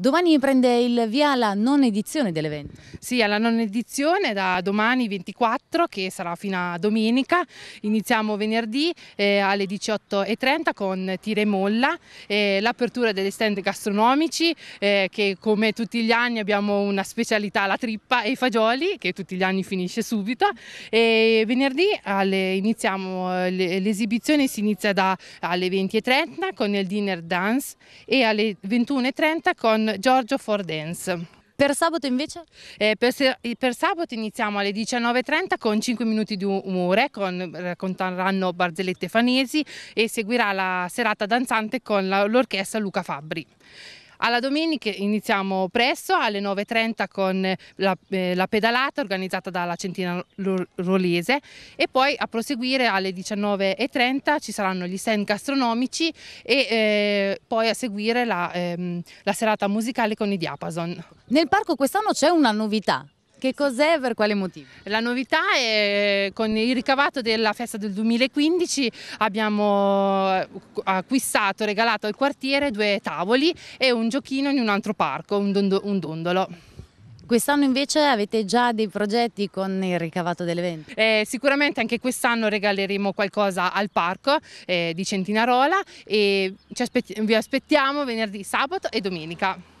Domani prende il via la non edizione dell'evento. Sì, alla non edizione da domani 24 che sarà fino a domenica. Iniziamo venerdì eh, alle 18.30 con Tire Molla, eh, l'apertura degli stand gastronomici eh, che come tutti gli anni abbiamo una specialità, la trippa e i fagioli che tutti gli anni finisce subito. E venerdì alle, iniziamo eh, l'esibizione, si inizia da, alle 20.30 con il dinner dance e alle 21.30 con con Giorgio Fordens. Per sabato invece? Eh, per, per, sabato iniziamo alle 19.30 con 5 minuti di umore, con, racconteranno barzellette fanesi e seguirà la serata danzante con l'orchestra Luca Fabbri. Alla domenica iniziamo presto alle 9.30 con la, eh, la, pedalata organizzata dalla Centina Rolese e poi a proseguire alle 19.30 ci saranno gli stand gastronomici e eh, poi a seguire la, ehm, la serata musicale con i diapason. Nel parco quest'anno c'è una novità, che cos'è e per quale motivo? La novità è con il ricavato della festa del 2015 abbiamo eh, acquistato, regalato al quartiere due tavoli e un giochino in un altro parco, un, dondo, un dondolo. Quest'anno invece avete già dei progetti con il ricavato dell'evento? Eh, sicuramente anche quest'anno regaleremo qualcosa al parco eh, di Centinarola e vi aspettiamo venerdì, sabato e domenica.